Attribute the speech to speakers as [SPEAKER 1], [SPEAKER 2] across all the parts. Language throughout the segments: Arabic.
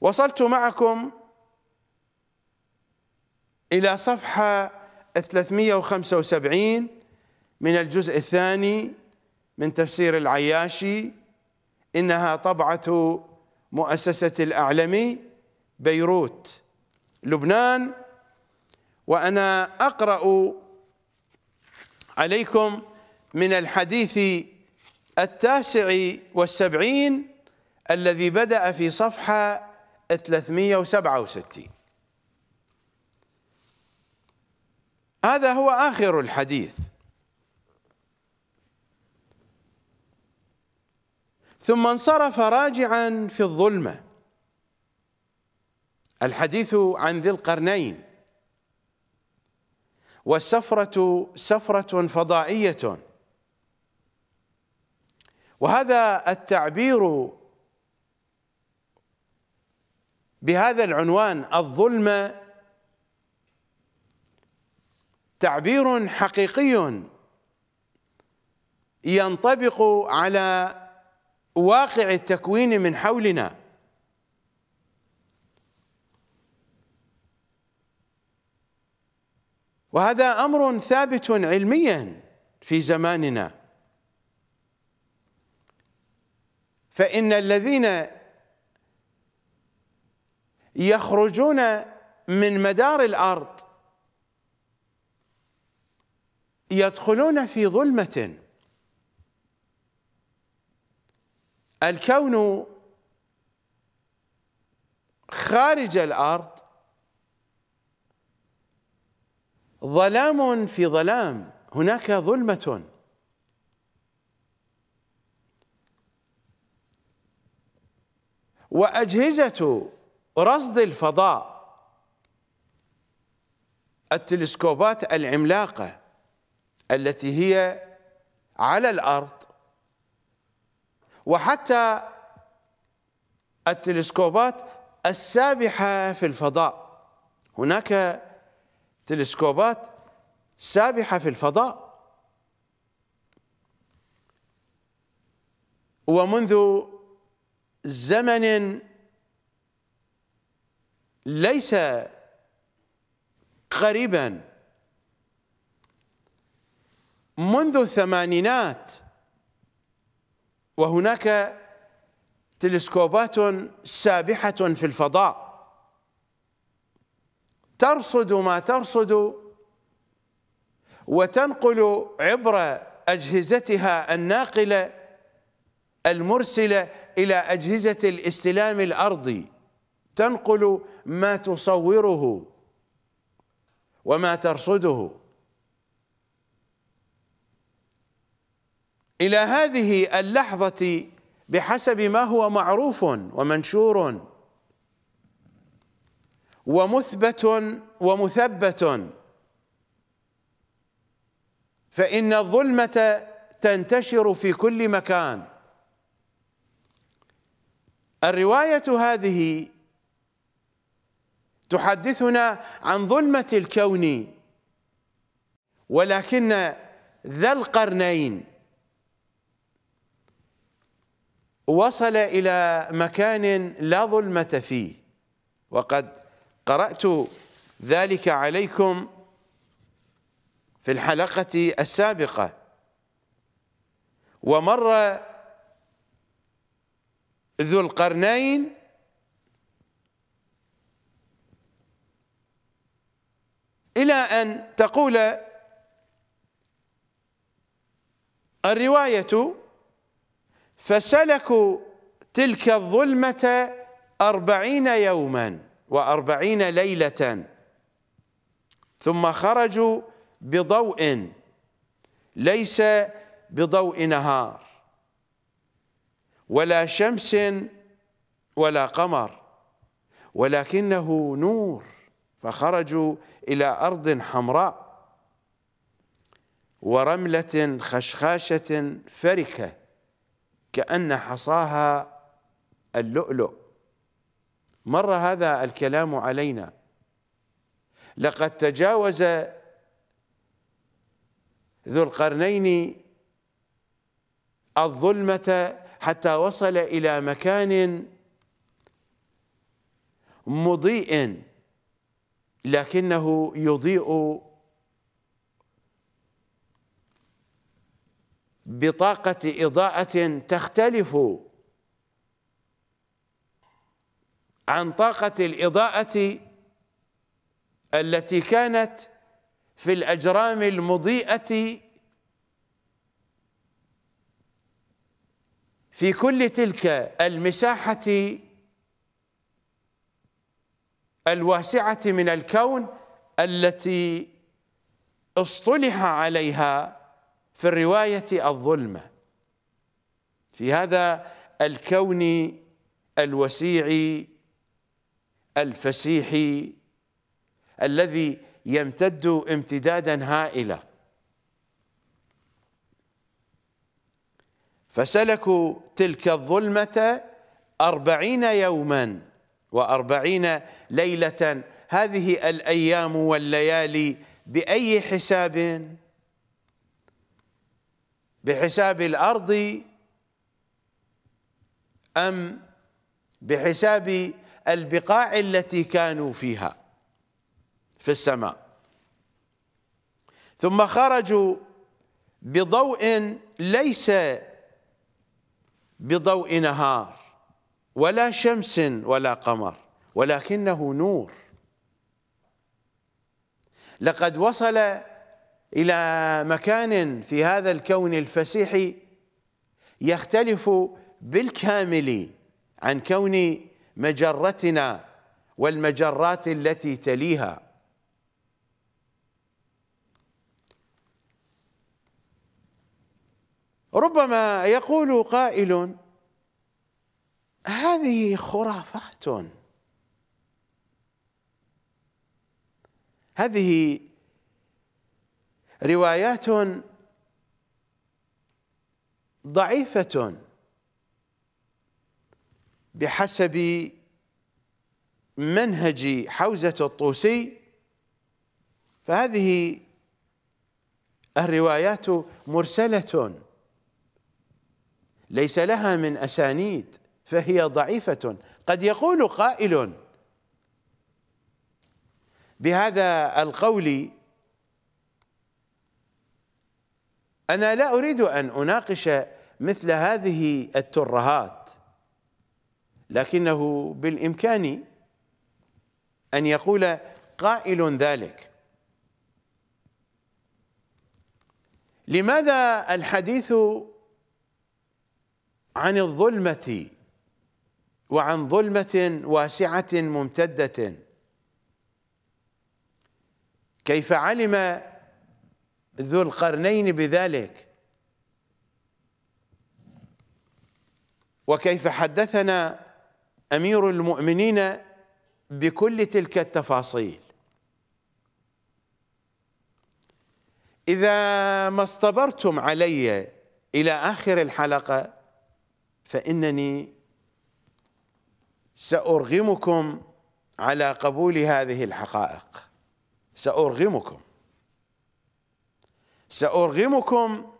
[SPEAKER 1] وصلت معكم إلى صفحة 375 من الجزء الثاني من تفسير العياشي إنها طبعة مؤسسة الأعلمي بيروت لبنان وأنا أقرأ عليكم من الحديث التاسع والسبعين الذي بدأ في صفحة 367 هذا هو آخر الحديث ثم انصرف راجعا في الظلمة الحديث عن ذي القرنين والسفرة سفرة فضائية وهذا التعبير بهذا العنوان الظلمة تعبير حقيقي ينطبق على واقع التكوين من حولنا وهذا امر ثابت علميا في زماننا فان الذين يخرجون من مدار الارض يدخلون في ظلمه الكون خارج الارض ظلام في ظلام هناك ظلمه واجهزه رصد الفضاء التلسكوبات العملاقة التي هي على الأرض وحتى التلسكوبات السابحة في الفضاء هناك تلسكوبات سابحة في الفضاء ومنذ زمن ليس قريبا منذ الثمانينات وهناك تلسكوبات سابحة في الفضاء ترصد ما ترصد وتنقل عبر أجهزتها الناقلة المرسلة إلى أجهزة الاستلام الأرضي تنقل ما تصوره وما ترصده إلى هذه اللحظة بحسب ما هو معروف ومنشور ومثبت ومثبت فإن الظلمة تنتشر في كل مكان الرواية هذه تحدثنا عن ظلمة الكون ولكن ذا القرنين وصل إلى مكان لا ظلمة فيه وقد قرأت ذلك عليكم في الحلقة السابقة ومر ذو القرنين إلى أن تقول الرواية فسلكوا تلك الظلمة أربعين يوما وأربعين ليلة ثم خرجوا بضوء ليس بضوء نهار ولا شمس ولا قمر ولكنه نور فخرجوا إلى أرض حمراء ورملة خشخاشة فركة كأن حصاها اللؤلؤ مر هذا الكلام علينا لقد تجاوز ذو القرنين الظلمة حتى وصل إلى مكان مضيء لكنه يضيء بطاقة إضاءة تختلف عن طاقة الإضاءة التي كانت في الأجرام المضيئة في كل تلك المساحة الواسعة من الكون التي اصطلح عليها في الرواية الظلمة في هذا الكون الوسيع الفسيح الذي يمتد امتدادا هائلا فسلكوا تلك الظلمة أربعين يوماً وأربعين ليلة هذه الأيام والليالي بأي حساب بحساب الأرض أم بحساب البقاع التي كانوا فيها في السماء ثم خرجوا بضوء ليس بضوء نهار ولا شمس ولا قمر ولكنه نور لقد وصل إلى مكان في هذا الكون الفسيح يختلف بالكامل عن كون مجرتنا والمجرات التي تليها ربما يقول قائل هذه خرافات هذه روايات ضعيفة بحسب منهج حوزة الطوسي فهذه الروايات مرسلة ليس لها من أسانيد فهي ضعيفة قد يقول قائل بهذا القول أنا لا أريد أن أناقش مثل هذه الترهات لكنه بالإمكان أن يقول قائل ذلك لماذا الحديث عن الظلمة وعن ظلمة واسعة ممتدة كيف علم ذو القرنين بذلك وكيف حدثنا أمير المؤمنين بكل تلك التفاصيل إذا ما اصطبرتم علي إلى آخر الحلقة فإنني سأرغمكم على قبول هذه الحقائق سأرغمكم سأرغمكم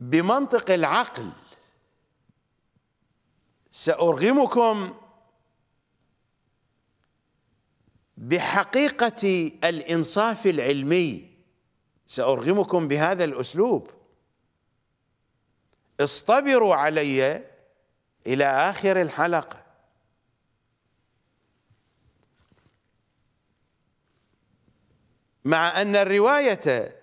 [SPEAKER 1] بمنطق العقل سأرغمكم بحقيقة الإنصاف العلمي سأرغمكم بهذا الأسلوب اصطبروا علي إلى آخر الحلقة مع أن الرواية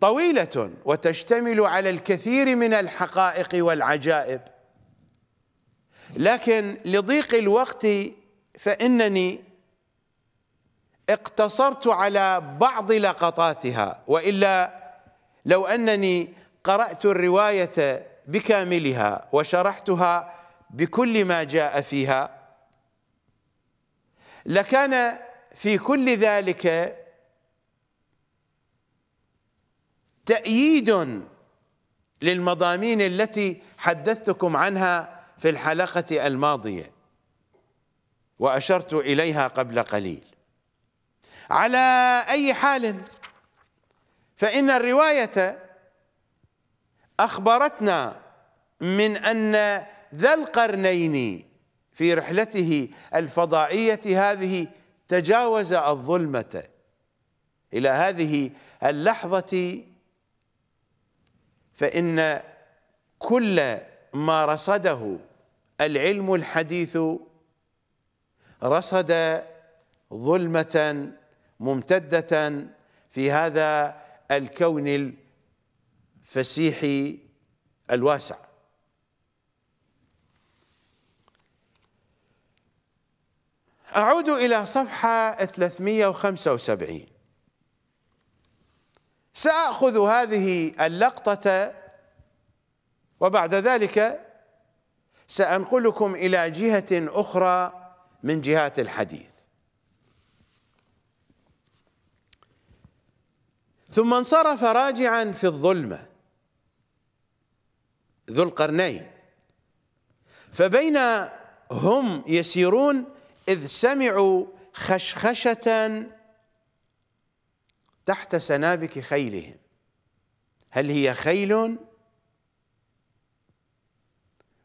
[SPEAKER 1] طويلة وتشتمل على الكثير من الحقائق والعجائب لكن لضيق الوقت فإنني اقتصرت على بعض لقطاتها وإلا لو أنني قرأت الرواية بكاملها وشرحتها بكل ما جاء فيها لكان في كل ذلك تأييد للمضامين التي حدثتكم عنها في الحلقة الماضية وأشرت إليها قبل قليل على أي حال فإن الرواية أخبرتنا من أن ذا القرنين في رحلته الفضائية هذه تجاوز الظلمة إلى هذه اللحظة فإن كل ما رصده العلم الحديث رصد ظلمة ممتدة في هذا الكون فسيحي الواسع أعود إلى صفحة 375 سأخذ هذه اللقطة وبعد ذلك سأنقلكم إلى جهة أخرى من جهات الحديث ثم انصرف راجعا في الظلمه ذو القرنين فبين هم يسيرون إذ سمعوا خشخشة تحت سنابك خيلهم هل هي خيل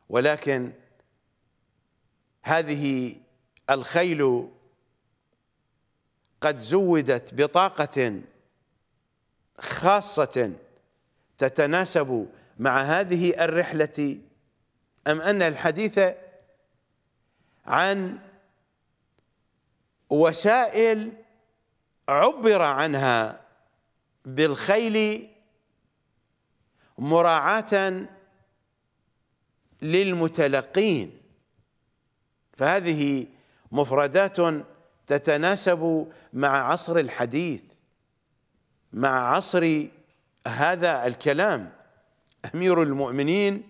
[SPEAKER 1] ولكن هذه الخيل قد زودت بطاقة خاصة تتناسب مع هذه الرحلة أم أن الحديث عن وسائل عبر عنها بالخيل مراعاة للمتلقين فهذه مفردات تتناسب مع عصر الحديث مع عصر هذا الكلام امير المؤمنين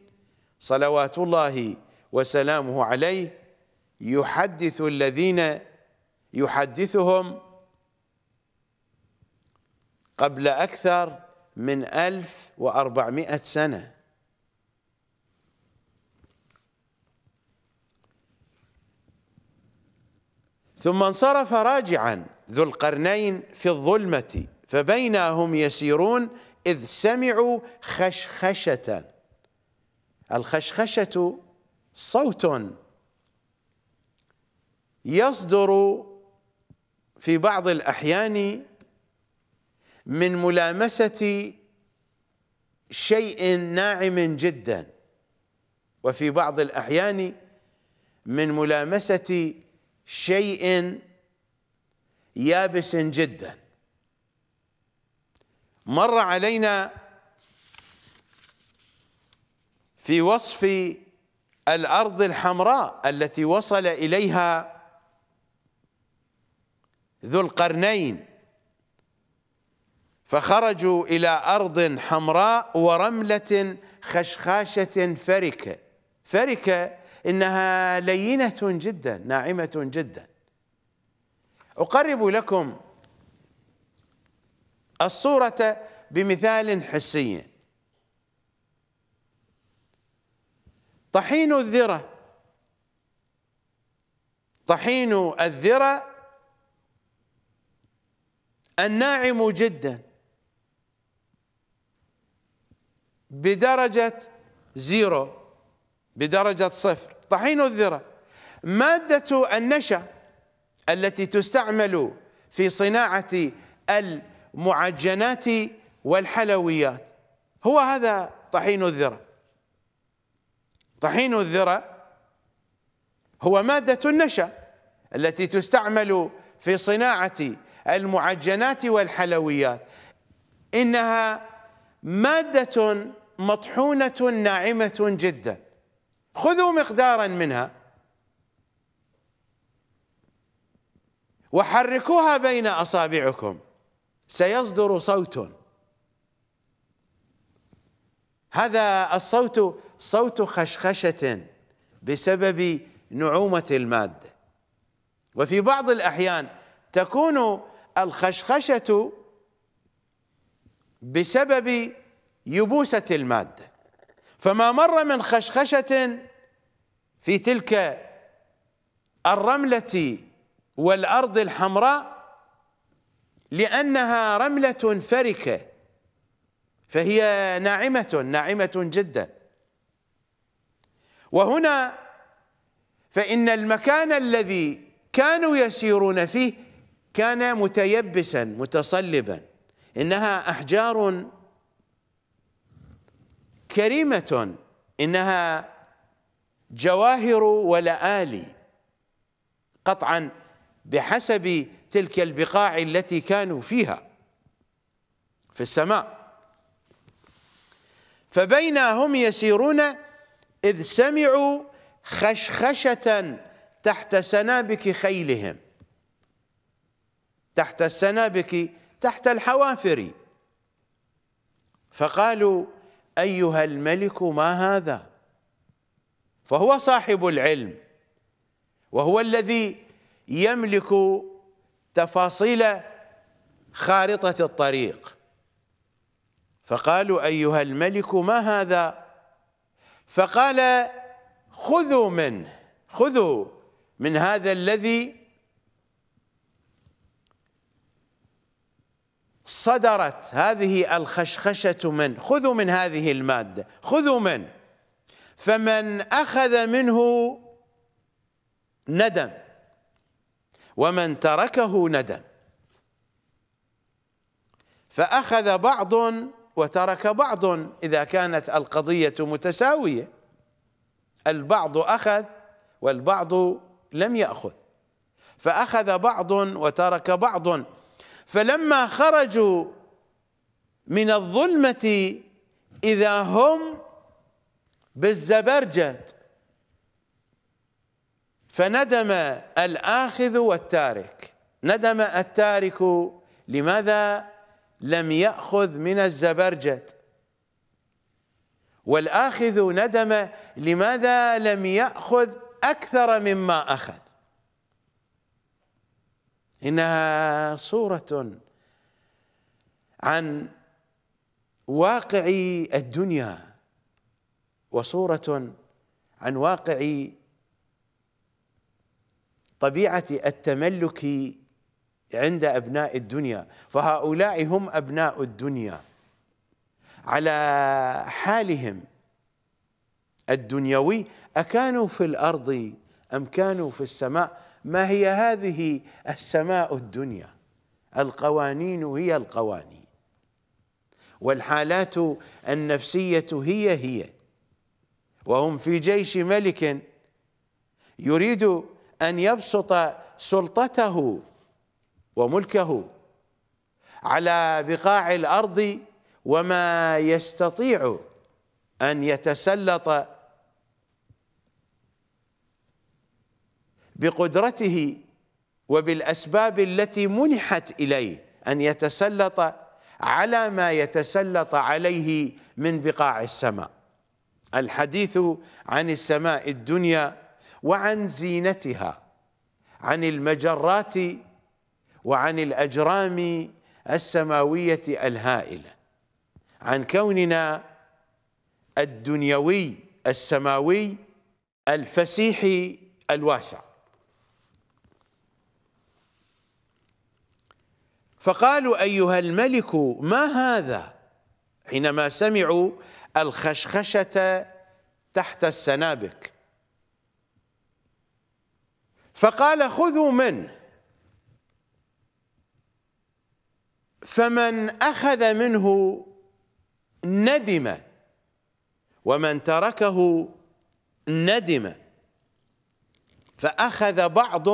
[SPEAKER 1] صلوات الله وسلامه عليه يحدث الذين يحدثهم قبل أكثر من ألف وأربعمائة سنة ثم انصرف راجعا ذو القرنين في الظلمة فبينا هم يسيرون إذ سمعوا خشخشة الخشخشة صوت يصدر في بعض الأحيان من ملامسة شيء ناعم جدا وفي بعض الأحيان من ملامسة شيء يابس جدا مر علينا في وصف الأرض الحمراء التي وصل إليها ذو القرنين فخرجوا إلى أرض حمراء ورملة خشخاشة فركة فركة إنها لينة جدا ناعمة جدا أقرب لكم الصورة بمثال حسي طحين الذرة طحين الذرة الناعم جدا بدرجة زيرو بدرجة صفر طحين الذرة مادة النشا التي تستعمل في صناعة الذرة المعجنات والحلويات هو هذا طحين الذرة طحين الذرة هو مادة النشا التي تستعمل في صناعة المعجنات والحلويات إنها مادة مطحونة ناعمة جدا خذوا مقدارا منها وحركوها بين أصابعكم سيصدر صوت هذا الصوت صوت خشخشه بسبب نعومه الماده وفي بعض الاحيان تكون الخشخشه بسبب يبوسه الماده فما مر من خشخشه في تلك الرمله والارض الحمراء لأنها رملة فركة فهي ناعمة ناعمة جدا وهنا فإن المكان الذي كانوا يسيرون فيه كان متيبسا متصلبا إنها أحجار كريمة إنها جواهر ولآلي قطعا بحسب تلك البقاع التي كانوا فيها في السماء فبينا هم يسيرون إذ سمعوا خشخشة تحت سنابك خيلهم تحت السنابك تحت الحوافر فقالوا أيها الملك ما هذا فهو صاحب العلم وهو الذي يملك تفاصيل خارطة الطريق فقالوا أيها الملك ما هذا فقال خذوا منه خذوا من هذا الذي صدرت هذه الخشخشة من خذوا من هذه المادة خذوا من فمن أخذ منه ندم ومن تركه ندم فأخذ بعض وترك بعض إذا كانت القضية متساوية البعض أخذ والبعض لم يأخذ فأخذ بعض وترك بعض فلما خرجوا من الظلمة إذا هم بالزبرجد فندم الآخذ والتارك ندم التارك لماذا لم يأخذ من الزبرجد والآخذ ندم لماذا لم يأخذ أكثر مما أخذ إنها صورة عن واقع الدنيا وصورة عن واقع طبيعة التملك عند أبناء الدنيا فهؤلاء هم أبناء الدنيا على حالهم الدنيوي أكانوا في الأرض أم كانوا في السماء ما هي هذه السماء الدنيا القوانين هي القوانين والحالات النفسية هي هي وهم في جيش ملك يريد ان يبسط سلطته وملكه على بقاع الارض وما يستطيع ان يتسلط بقدرته وبالاسباب التي منحت اليه ان يتسلط على ما يتسلط عليه من بقاع السماء الحديث عن السماء الدنيا وعن زينتها عن المجرات وعن الأجرام السماوية الهائلة عن كوننا الدنيوي السماوي الفسيح الواسع فقالوا أيها الملك ما هذا حينما سمعوا الخشخشة تحت السنابك فقال خذوا منه فمن أخذ منه ندم ومن تركه ندم فأخذ بعض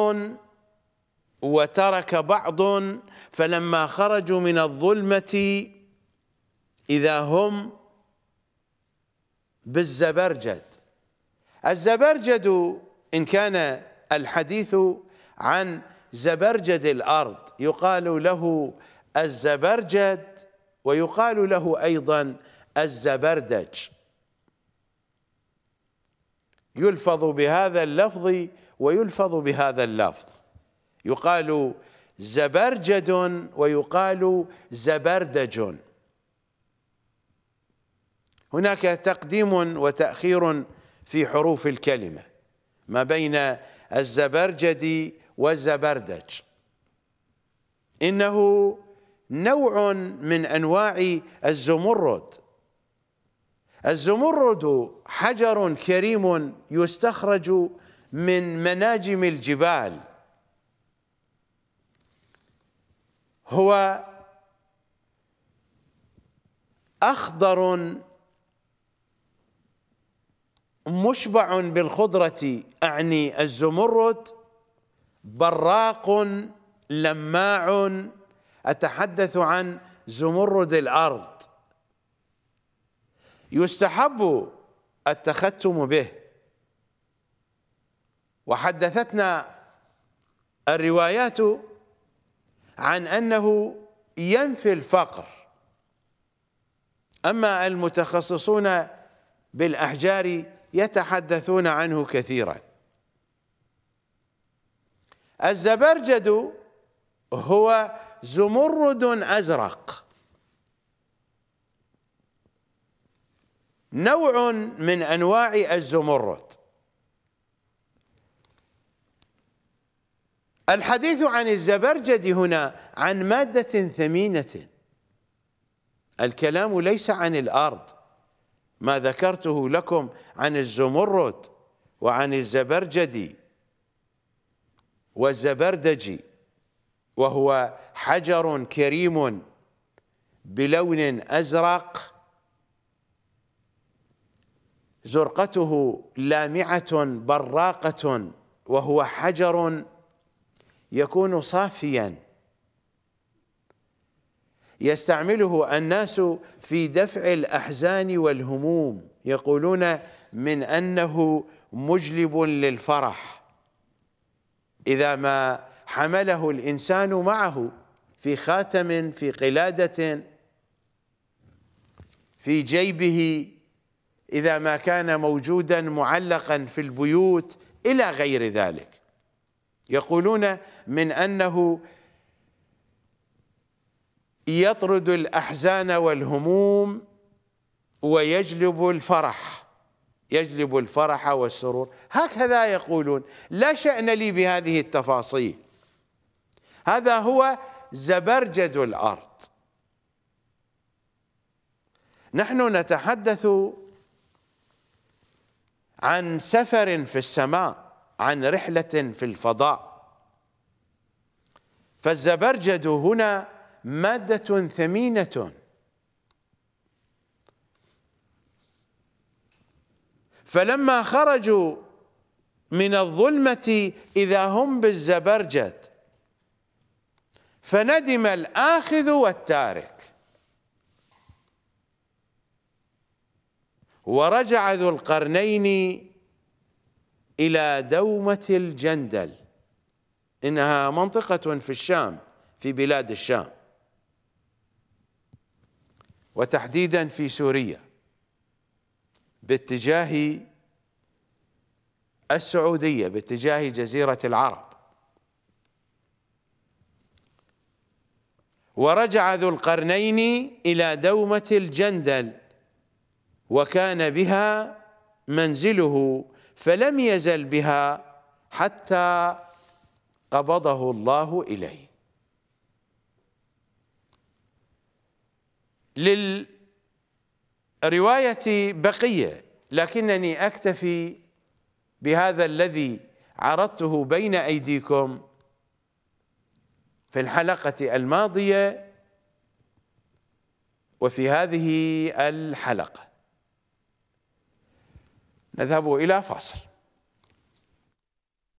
[SPEAKER 1] وترك بعض فلما خرجوا من الظلمة إذا هم بالزبرجد الزبرجد إن كان الحديث عن زبرجد الأرض يقال له الزبرجد ويقال له أيضا الزبردج يلفظ بهذا اللفظ ويلفظ بهذا اللفظ يقال زبرجد ويقال زبردج هناك تقديم وتأخير في حروف الكلمة ما بين الزبرجدي والزبردج إنه نوع من أنواع الزمرد الزمرد حجر كريم يستخرج من مناجم الجبال هو أخضر مشبع بالخضرة أعني الزمرد براق لماع أتحدث عن زمرد الأرض يستحب التختم به وحدثتنا الروايات عن أنه ينفي الفقر أما المتخصصون بالأحجار يتحدثون عنه كثيرا الزبرجد هو زمرد أزرق نوع من أنواع الزمرد الحديث عن الزبرجد هنا عن مادة ثمينة الكلام ليس عن الأرض ما ذكرته لكم عن الزمرد وعن الزبرجدي والزبردجي وهو حجر كريم بلون أزرق زرقته لامعة براقة وهو حجر يكون صافياً يستعمله الناس في دفع الأحزان والهموم يقولون من أنه مجلب للفرح إذا ما حمله الإنسان معه في خاتم في قلادة في جيبه إذا ما كان موجودا معلقا في البيوت إلى غير ذلك يقولون من أنه يطرد الأحزان والهموم ويجلب الفرح يجلب الفرح والسرور هكذا يقولون لا شأن لي بهذه التفاصيل هذا هو زبرجد الأرض نحن نتحدث عن سفر في السماء عن رحلة في الفضاء فالزبرجد هنا مادة ثمينة فلما خرجوا من الظلمة إذا هم بالزبرجد فندم الآخذ والتارك ورجع ذو القرنين إلى دومة الجندل إنها منطقة في الشام في بلاد الشام وتحديدا في سوريا باتجاه السعودية باتجاه جزيرة العرب ورجع ذو القرنين إلى دومة الجندل وكان بها منزله فلم يزل بها حتى قبضه الله إليه للرواية بقية لكنني أكتفي بهذا الذي عرضته بين أيديكم في الحلقة الماضية وفي هذه الحلقة نذهب إلى فاصل